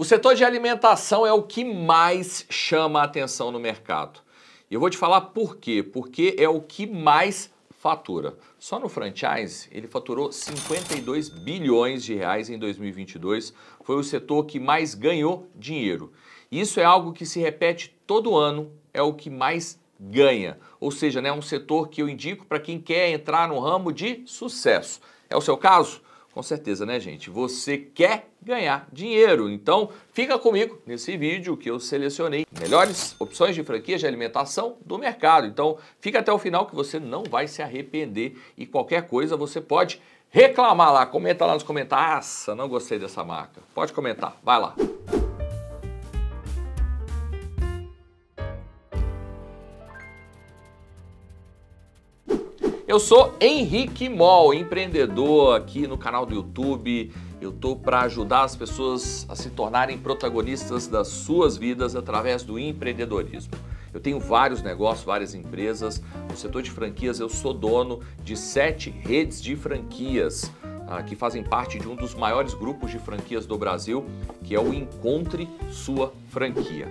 O setor de alimentação é o que mais chama a atenção no mercado. E eu vou te falar por quê. Porque é o que mais fatura. Só no franchise, ele faturou 52 bilhões de reais em 2022. Foi o setor que mais ganhou dinheiro. Isso é algo que se repete todo ano, é o que mais ganha. Ou seja, é né, um setor que eu indico para quem quer entrar no ramo de sucesso. É o seu caso? com certeza, né, gente? Você quer ganhar dinheiro. Então, fica comigo nesse vídeo que eu selecionei melhores opções de franquias de alimentação do mercado. Então, fica até o final que você não vai se arrepender e qualquer coisa você pode reclamar lá, comenta lá nos comentários. Nossa, não gostei dessa marca. Pode comentar, vai lá. Eu sou Henrique Mol, empreendedor aqui no canal do YouTube. Eu tô para ajudar as pessoas a se tornarem protagonistas das suas vidas através do empreendedorismo. Eu tenho vários negócios, várias empresas. No setor de franquias, eu sou dono de sete redes de franquias ah, que fazem parte de um dos maiores grupos de franquias do Brasil, que é o Encontre Sua Franquia.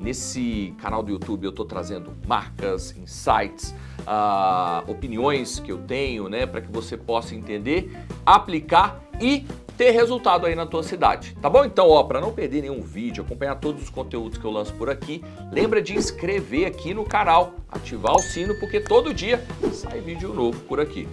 Nesse canal do YouTube eu estou trazendo marcas, insights, uh, opiniões que eu tenho, né, para que você possa entender, aplicar e ter resultado aí na tua cidade, tá bom? Então, ó, para não perder nenhum vídeo, acompanhar todos os conteúdos que eu lanço por aqui, lembra de inscrever aqui no canal, ativar o sino porque todo dia sai vídeo novo por aqui.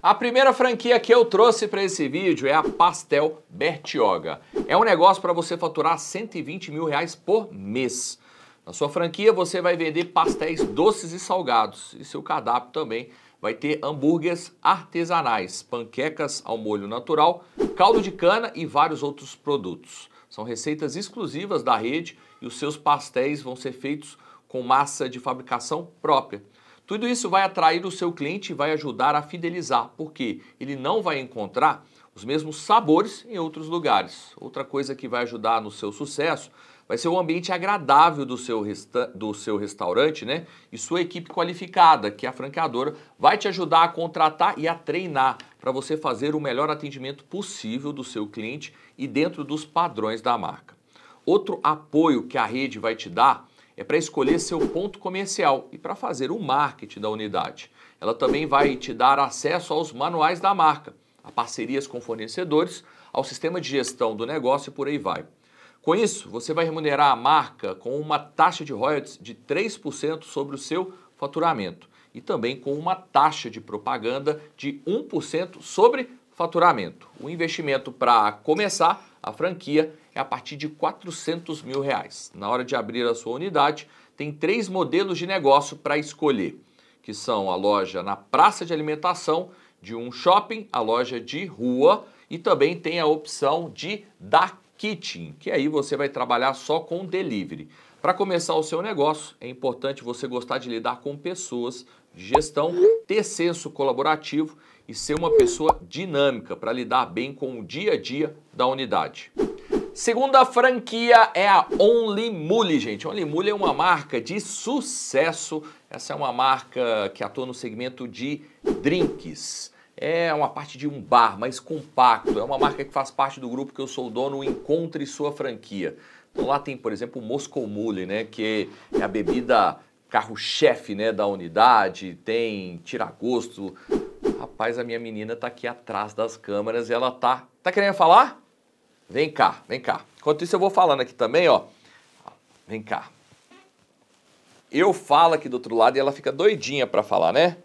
A primeira franquia que eu trouxe para esse vídeo é a Pastel Bertioga. É um negócio para você faturar 120 mil reais por mês. Na sua franquia você vai vender pastéis doces e salgados e seu cardápio também vai ter hambúrgueres artesanais, panquecas ao molho natural, caldo de cana e vários outros produtos. São receitas exclusivas da rede e os seus pastéis vão ser feitos com massa de fabricação própria. Tudo isso vai atrair o seu cliente e vai ajudar a fidelizar, porque ele não vai encontrar os mesmos sabores em outros lugares. Outra coisa que vai ajudar no seu sucesso vai ser o ambiente agradável do seu, resta do seu restaurante, né? E sua equipe qualificada, que é a franqueadora, vai te ajudar a contratar e a treinar para você fazer o melhor atendimento possível do seu cliente e dentro dos padrões da marca. Outro apoio que a rede vai te dar é para escolher seu ponto comercial e para fazer o marketing da unidade. Ela também vai te dar acesso aos manuais da marca, a parcerias com fornecedores, ao sistema de gestão do negócio e por aí vai. Com isso, você vai remunerar a marca com uma taxa de royalties de 3% sobre o seu faturamento e também com uma taxa de propaganda de 1% sobre faturamento. O investimento para começar a franquia é a partir de 400 mil reais. Na hora de abrir a sua unidade, tem três modelos de negócio para escolher, que são a loja na praça de alimentação de um shopping, a loja de rua e também tem a opção de da kitchen, que aí você vai trabalhar só com delivery. Para começar o seu negócio, é importante você gostar de lidar com pessoas, de gestão, ter senso colaborativo e ser uma pessoa dinâmica para lidar bem com o dia a dia da unidade. Segunda franquia é a Only Mule, gente. Only Mule é uma marca de sucesso. Essa é uma marca que atua no segmento de drinks é uma parte de um bar mais compacto, é uma marca que faz parte do grupo que eu sou dono Encontre Sua Franquia. Então lá tem, por exemplo, o Moscow Mule, né, que é a bebida carro-chefe né, da unidade, tem tira gosto. Rapaz, a minha menina tá aqui atrás das câmeras e ela tá... Tá querendo falar? Vem cá, vem cá. Enquanto isso eu vou falando aqui também, ó. Vem cá. Eu falo aqui do outro lado e ela fica doidinha para falar, né?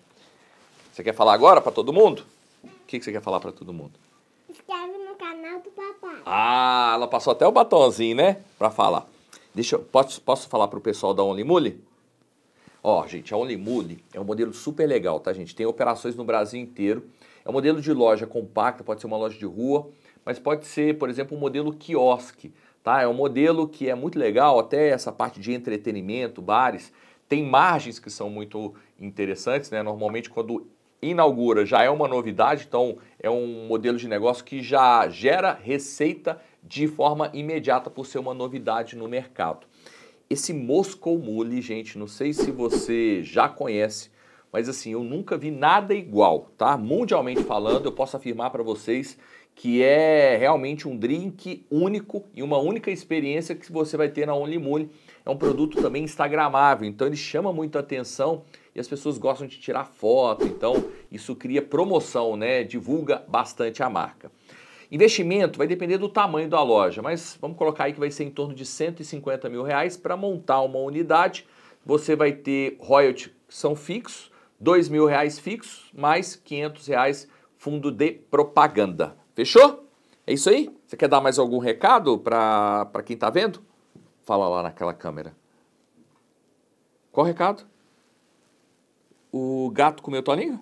Você quer falar agora para todo mundo? O que, que você quer falar para todo mundo? Inscreve no canal do papai. Ah, ela passou até o batonzinho, né? Para falar. Deixa eu, posso, posso falar pro pessoal da OnlyMule? Ó, gente, a OnlyMule é um modelo super legal, tá, gente? Tem operações no Brasil inteiro. É um modelo de loja compacta, pode ser uma loja de rua, mas pode ser, por exemplo, um modelo quiosque. Tá? É um modelo que é muito legal, até essa parte de entretenimento, bares, tem margens que são muito interessantes, né? Normalmente quando inaugura já é uma novidade, então é um modelo de negócio que já gera receita de forma imediata por ser uma novidade no mercado. Esse Moscou Mule, gente, não sei se você já conhece, mas assim, eu nunca vi nada igual, tá? Mundialmente falando, eu posso afirmar para vocês que é realmente um drink único e uma única experiência que você vai ter na Only Mule. É um produto também instagramável, então ele chama muito atenção e as pessoas gostam de tirar foto, então isso cria promoção, né? Divulga bastante a marca. Investimento vai depender do tamanho da loja, mas vamos colocar aí que vai ser em torno de 150 mil reais para montar uma unidade. Você vai ter royalties que são fixos dois mil reais fixos, mais quinhentos reais fundo de propaganda. Fechou? É isso aí? Você quer dar mais algum recado para quem está vendo? Fala lá naquela câmera. Qual recado? O gato comeu tua língua?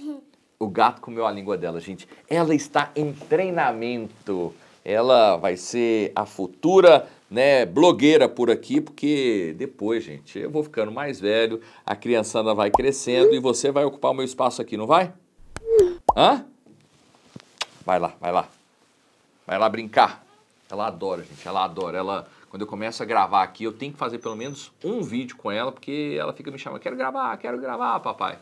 O gato comeu a língua dela, gente. Ela está em treinamento. Ela vai ser a futura né, blogueira por aqui, porque depois, gente, eu vou ficando mais velho, a criançada vai crescendo e você vai ocupar o meu espaço aqui, não vai? Hã? Vai lá, vai lá. Vai lá brincar. Ela adora, gente, ela adora. Ela, quando eu começo a gravar aqui, eu tenho que fazer pelo menos um vídeo com ela, porque ela fica me chamando, quero gravar, quero gravar, papai.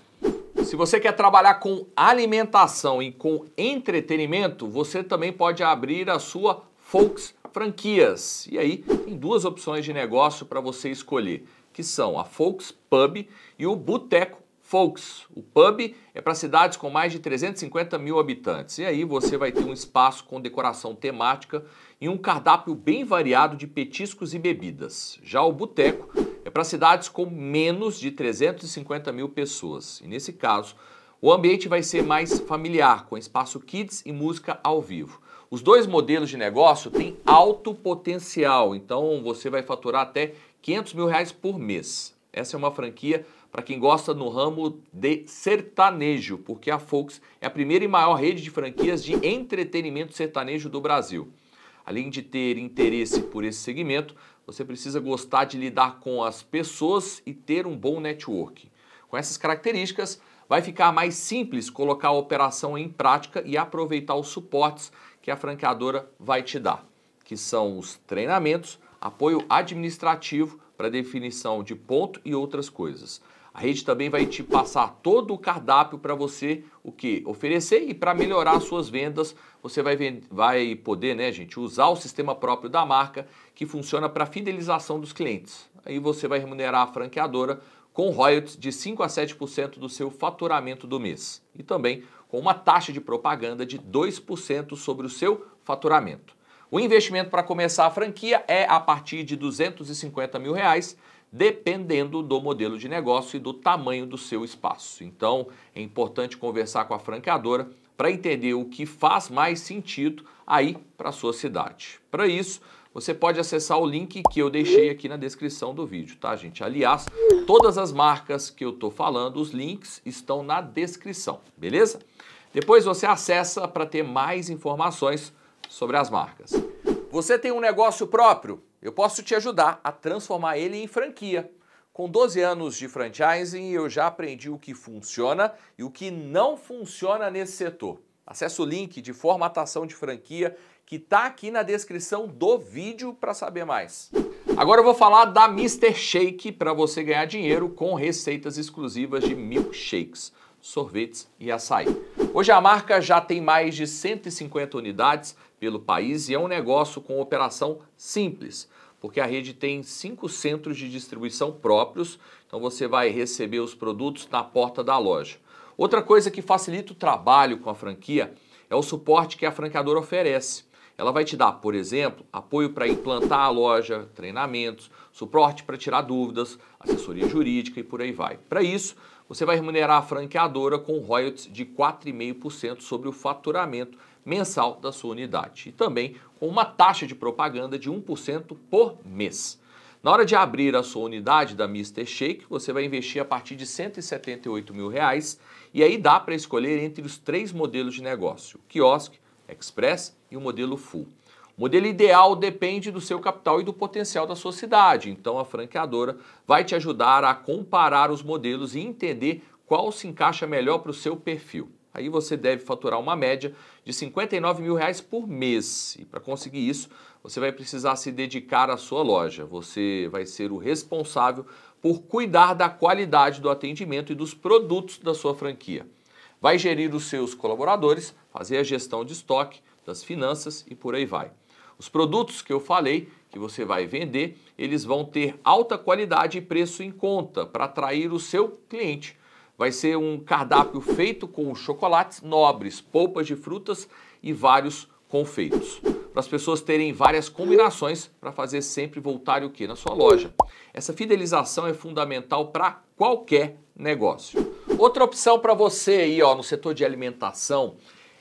Se você quer trabalhar com alimentação e com entretenimento, você também pode abrir a sua folks franquias. E aí tem duas opções de negócio para você escolher, que são a Folks Pub e o Boteco Folks. O pub é para cidades com mais de 350 mil habitantes. E aí você vai ter um espaço com decoração temática e um cardápio bem variado de petiscos e bebidas. Já o boteco é para cidades com menos de 350 mil pessoas. E nesse caso, o ambiente vai ser mais familiar, com espaço kids e música ao vivo. Os dois modelos de negócio têm alto potencial, então você vai faturar até 500 mil reais por mês. Essa é uma franquia para quem gosta no ramo de sertanejo, porque a Fox é a primeira e maior rede de franquias de entretenimento sertanejo do Brasil. Além de ter interesse por esse segmento, você precisa gostar de lidar com as pessoas e ter um bom network. Com essas características, vai ficar mais simples colocar a operação em prática e aproveitar os suportes que a franqueadora vai te dar, que são os treinamentos, apoio administrativo para definição de ponto e outras coisas. A rede também vai te passar todo o cardápio para você o que oferecer e para melhorar suas vendas, você vai, vai poder, né, gente, usar o sistema próprio da marca que funciona para fidelização dos clientes. Aí você vai remunerar a franqueadora com royalties de 5 a 7% do seu faturamento do mês e também com uma taxa de propaganda de 2% sobre o seu faturamento. O investimento para começar a franquia é a partir de 250 mil reais, dependendo do modelo de negócio e do tamanho do seu espaço. Então, é importante conversar com a franqueadora para entender o que faz mais sentido aí para a sua cidade. Para isso, você pode acessar o link que eu deixei aqui na descrição do vídeo, tá, gente? Aliás, todas as marcas que eu tô falando, os links estão na descrição, beleza? Depois você acessa para ter mais informações sobre as marcas. Você tem um negócio próprio? Eu posso te ajudar a transformar ele em franquia. Com 12 anos de franchising, eu já aprendi o que funciona e o que não funciona nesse setor. Acesse o link de formatação de franquia que está aqui na descrição do vídeo para saber mais. Agora eu vou falar da Mr. Shake para você ganhar dinheiro com receitas exclusivas de milkshakes, sorvetes e açaí. Hoje a marca já tem mais de 150 unidades pelo país e é um negócio com operação simples, porque a rede tem cinco centros de distribuição próprios, então você vai receber os produtos na porta da loja. Outra coisa que facilita o trabalho com a franquia é o suporte que a franqueadora oferece. Ela vai te dar, por exemplo, apoio para implantar a loja, treinamentos, suporte para tirar dúvidas, assessoria jurídica e por aí vai. Para isso, você vai remunerar a franqueadora com royalties de 4,5% sobre o faturamento mensal da sua unidade e também com uma taxa de propaganda de 1% por mês. Na hora de abrir a sua unidade da Mister Shake, você vai investir a partir de 178 mil reais e aí dá para escolher entre os três modelos de negócio, o quiosque, express e o modelo full. O modelo ideal depende do seu capital e do potencial da sua cidade, então a franqueadora vai te ajudar a comparar os modelos e entender qual se encaixa melhor para o seu perfil. Aí você deve faturar uma média de 59 mil reais por mês. E para conseguir isso, você vai precisar se dedicar à sua loja. Você vai ser o responsável por cuidar da qualidade do atendimento e dos produtos da sua franquia. Vai gerir os seus colaboradores, fazer a gestão de estoque, das finanças e por aí vai. Os produtos que eu falei que você vai vender, eles vão ter alta qualidade e preço em conta para atrair o seu cliente. Vai ser um cardápio feito com chocolates nobres, polpas de frutas e vários confeitos. Para as pessoas terem várias combinações para fazer sempre voltar o que na sua loja. Essa fidelização é fundamental para qualquer negócio. Outra opção para você aí, ó, no setor de alimentação,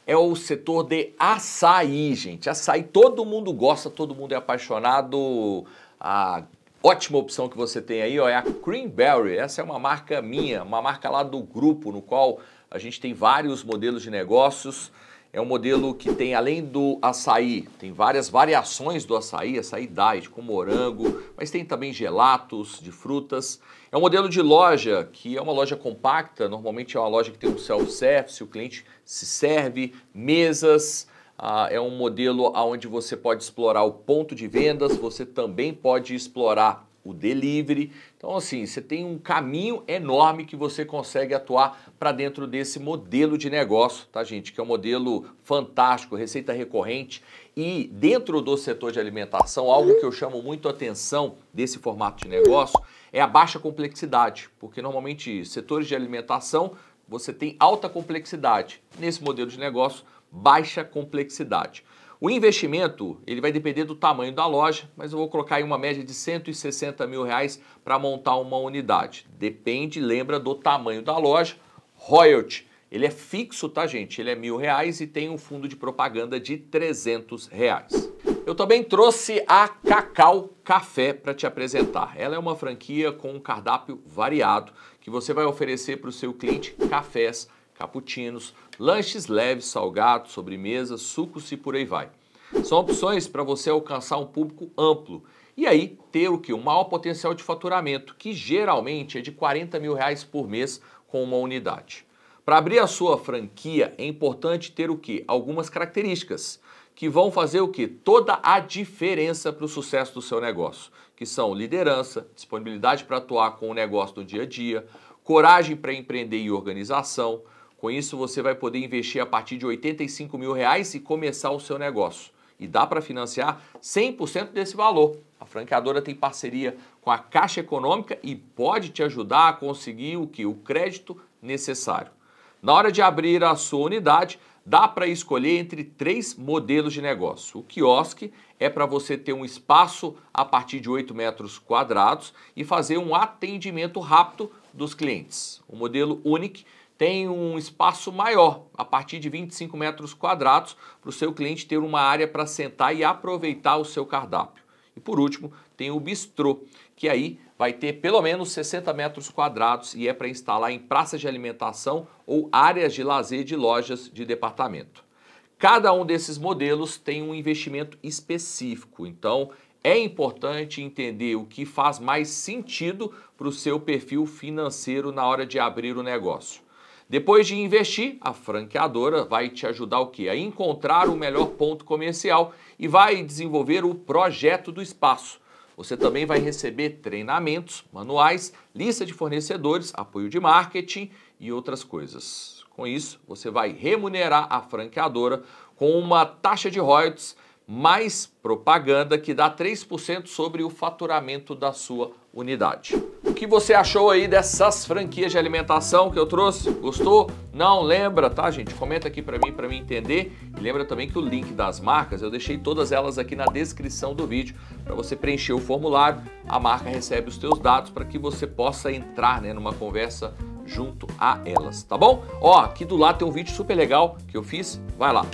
é o setor de açaí, gente. Açaí todo mundo gosta, todo mundo é apaixonado. A ah, Ótima opção que você tem aí ó, é a Creamberry. Essa é uma marca minha, uma marca lá do grupo, no qual a gente tem vários modelos de negócios. É um modelo que tem, além do açaí, tem várias variações do açaí, açaí diet com morango, mas tem também gelatos de frutas. É um modelo de loja que é uma loja compacta, normalmente é uma loja que tem um self-service, o cliente se serve, mesas, ah, é um modelo onde você pode explorar o ponto de vendas, você também pode explorar o delivery. Então, assim, você tem um caminho enorme que você consegue atuar para dentro desse modelo de negócio, tá, gente? Que é um modelo fantástico, receita recorrente. E dentro do setor de alimentação, algo que eu chamo muito a atenção desse formato de negócio é a baixa complexidade, porque normalmente setores de alimentação você tem alta complexidade. Nesse modelo de negócio, baixa complexidade. O investimento ele vai depender do tamanho da loja, mas eu vou colocar aí uma média de 160 mil reais para montar uma unidade. Depende, lembra, do tamanho da loja. Royalty, ele é fixo, tá gente? Ele é mil reais e tem um fundo de propaganda de 300 reais. Eu também trouxe a Cacau Café para te apresentar. Ela é uma franquia com um cardápio variado que você vai oferecer para o seu cliente cafés cappuccinos, lanches leves, salgados, sobremesas, sucos e por aí vai. São opções para você alcançar um público amplo e aí ter o que? Um maior potencial de faturamento, que geralmente é de 40 mil reais por mês com uma unidade. Para abrir a sua franquia é importante ter o que? Algumas características que vão fazer o que? Toda a diferença para o sucesso do seu negócio, que são liderança, disponibilidade para atuar com o negócio no dia a dia, coragem para empreender e organização, com isso, você vai poder investir a partir de 85 mil reais e começar o seu negócio. E dá para financiar 100% desse valor. A franqueadora tem parceria com a Caixa Econômica e pode te ajudar a conseguir o que? O crédito necessário. Na hora de abrir a sua unidade, dá para escolher entre três modelos de negócio. O quiosque é para você ter um espaço a partir de 8 metros quadrados e fazer um atendimento rápido dos clientes. O modelo Unic tem um espaço maior, a partir de 25 metros quadrados, para o seu cliente ter uma área para sentar e aproveitar o seu cardápio. E por último, tem o bistrô, que aí vai ter pelo menos 60 metros quadrados e é para instalar em praças de alimentação ou áreas de lazer de lojas de departamento. Cada um desses modelos tem um investimento específico, então é importante entender o que faz mais sentido para o seu perfil financeiro na hora de abrir o negócio. Depois de investir, a franqueadora vai te ajudar o quê? A encontrar o melhor ponto comercial e vai desenvolver o projeto do espaço. Você também vai receber treinamentos, manuais, lista de fornecedores, apoio de marketing e outras coisas. Com isso, você vai remunerar a franqueadora com uma taxa de royalties mais propaganda que dá 3% sobre o faturamento da sua unidade. O que você achou aí dessas franquias de alimentação que eu trouxe? Gostou? Não lembra, tá, gente? Comenta aqui para mim para mim entender. E lembra também que o link das marcas, eu deixei todas elas aqui na descrição do vídeo para você preencher o formulário. A marca recebe os teus dados para que você possa entrar, né, numa conversa junto a elas, tá bom? Ó, aqui do lado tem um vídeo super legal que eu fiz. Vai lá.